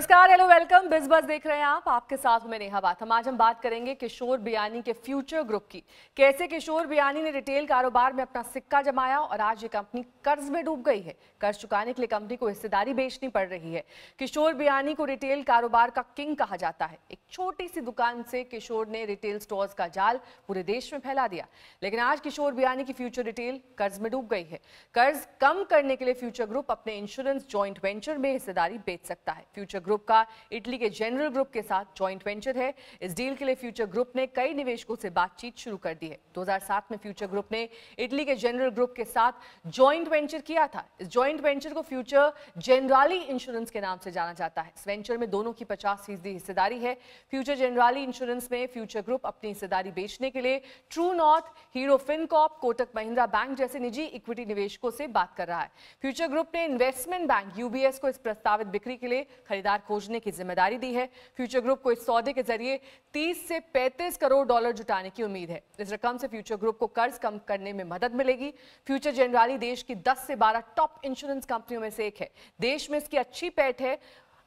नमस्कार hello welcome बिज बस देख रहे हैं आप आपके साथ मैं नेहा बात हम आज हम बात करेंगे किशोर बियानी के फ्यूचर ग्रुप की कैसे किशोर बियानी ने रिटेल कारोबार में अपना सिक्का जमाया और आज ये कंपनी कर्ज में डूब गई है कर्ज चुकाने के लिए कंपनी को हिस्सेदारी बेचनी पड़ रही है किशोर बियानी को रिटेल कारोबार का किंग कहा जाता है एक छोटी सी दुकान से किशोर ने रिटेल स्टोर्स का जाल पूरे देश में फैला दिया लेकिन आज किशोर बियानी की फ्यूचर रिटेल कर्ज में डूब गई है कर्ज कम करने के लिए फ्यूचर ग्रुप अपने इंश्योरेंस ज्वाइंट वेंचर में हिस्सेदारी बेच सकता है फ्यूचर ग्रुप का इटली के जनरल ग्रुप के साथ ज्वाइंट वेंचर है इस डील के लिए फ्यूचर ग्रुप ने कई निवेशकों से बातचीत शुरू कर दी है 2007 में फ्यूचर ग्रुप ने इटली के जनरल ग्रुप के साथ ज्वाइंट वेंचर किया था इस ज्वाइंट वेंचर को फ्यूचर जनराली इंश्योरेंस के नाम से जाना जाता है इस वेंचर में दोनों की पचास फीसदी हिस्सेदारी है फ्यूचर जनराली इंश्योरेंस में फ्यूचर ग्रुप अपनी हिस्सेदारी बेचने के लिए True North Hero FinCorp Kotak Mahindra bank जैसे निजी इक्विटी निवेशकों से बात कर रहा है फ्यूचर ग्रुप ने इन्वेस्टमेंट बैंक यूबीएस को इस प्रस्तावित बिक्री के लिए खरीदा खरीदार खोजने की जिम्मेदारी दी है फ्यूचर ग्रुप को इस सौदे के जरिए 30 से 35 करोड़ डॉलर जुटाने की उम्मीद है इस रकम से फ्यूचर ग्रुप को कर्ज कम करने में मदद मिलेगी फ्यूचर जनरली देश की दस से बारह टॉप इंश्योरेंस कंपनियों में से एक है देश में इसकी अच्छी पैठ है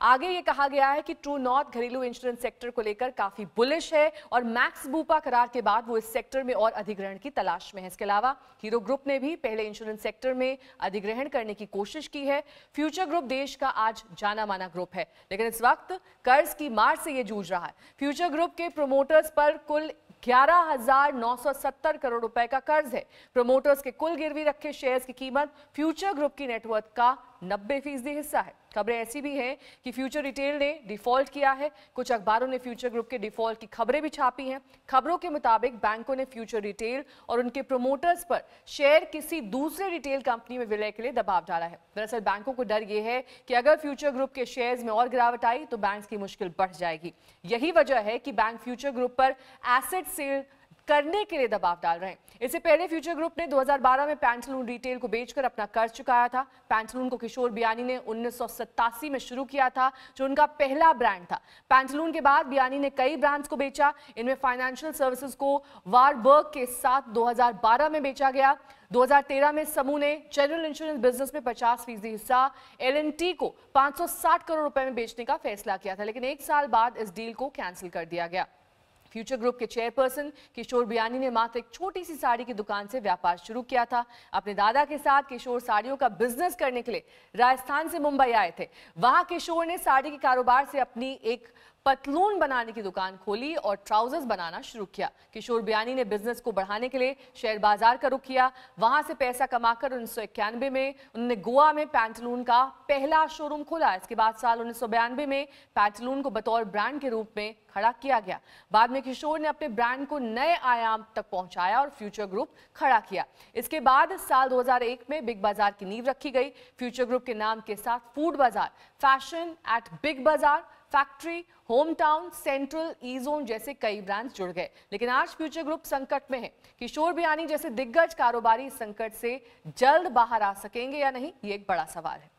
आगे ये कहा गया है कि ट्रू नॉर्थ घरेलू इंश्योरेंस सेक्टर को लेकर काफी बुलिश है और मैक्स बूपा करार के बाद वो इस सेक्टर में और अधिग्रहण की तलाश में है इसके अलावा हीरो ग्रुप ने भी पहले इंश्योरेंस सेक्टर में अधिग्रहण करने की कोशिश की है फ्यूचर ग्रुप देश का आज जाना माना ग्रुप है लेकिन इस वक्त कर्ज की मार से ये जूझ रहा है फ्यूचर ग्रुप के प्रोमोटर्स पर कुल 11,970 करोड़ रुपए का कर्ज है प्रोमोटर्स के कुल गिरवी रखे शेयर्स की कीमत फ्यूचर ग्रुप की नेटवर्थ का नब्बे फीसदी हिस्सा है खबरें ऐसी भी हैं कि फ्यूचर रिटेल ने डिफॉल्ट किया है कुछ अखबारों ने फ्यूचर ग्रुप के डिफॉल्ट की खबरें भी छापी हैं खबरों के मुताबिक बैंकों ने फ्यूचर रिटेल और उनके प्रोमोटर्स पर शेयर किसी दूसरे रिटेल कंपनी में विलय के लिए दबाव डाला है दरअसल बैंकों को डर यह है कि अगर फ्यूचर ग्रुप के शेयर में और गिरावट आई तो बैंक की मुश्किल बढ़ जाएगी यही वजह है कि बैंक फ्यूचर ग्रुप पर एसेट सेल करने के लिए दबाव डाल रहे हैं इससे पहले फ्यूचर ग्रुप ने 2012 में पैंटलून रिटेल को बेचकर अपना कर्ज चुकाया था पैंटलून को किशोर बियानी ने उन्नीस में शुरू किया था जो उनका पहला ब्रांड था पैंटलून के बाद बियानी ने कई ब्रांड्स को बेचा इनमें फाइनेंशियल सर्विसेज को वारबर्ग के साथ 2012 में बेचा गया 2013 में समूह ने जनरल इंश्योरेंस बिजनेस में 50 फीसदी हिस्सा एल को 560 करोड़ रुपए में बेचने का फैसला किया था लेकिन एक साल बाद इस डील को कैंसिल कर दिया गया फ्यूचर ग्रुप के चेयरपर्सन किशोर बियानी ने मात्र एक छोटी सी साड़ी की दुकान से व्यापार शुरू किया था अपने दादा के साथ किशोर साड़ियों का बिजनेस करने के लिए राजस्थान से मुंबई आए थे वहां किशोर ने साड़ी के कारोबार से अपनी एक पतलून बनाने की दुकान खोली और ट्राउजर्स बनाना शुरू किया किशोर बयानी ने बिजनेस को बढ़ाने के लिए शेयर बाजार का रुख किया वहां से पैसा कमाकर उन्नीस में उन्होंने गोवा में पैंटलून का पहला शोरूम खोला इसके बाद साल उन्नीस में पैंटलून को बतौर ब्रांड के रूप में खड़ा किया गया बाद में किशोर ने अपने ब्रांड को नए आयाम तक पहुंचाया और फ्यूचर ग्रुप खड़ा किया इसके बाद साल 2001 में बिग बाजार की नींव रखी गई फ्यूचर ग्रुप के नाम के साथ Food Bazaar Fashion at Big Bazaar Factory Home Town Central e Zone जैसे कई ब्रांड्स जुड़ गए लेकिन आज फ्यूचर ग्रुप संकट में है किशोर बियानी जैसे दिग्गज कारोबारी संकट से जल्द बाहर आ सकेंगे या नहीं ये एक बड़ा सवाल है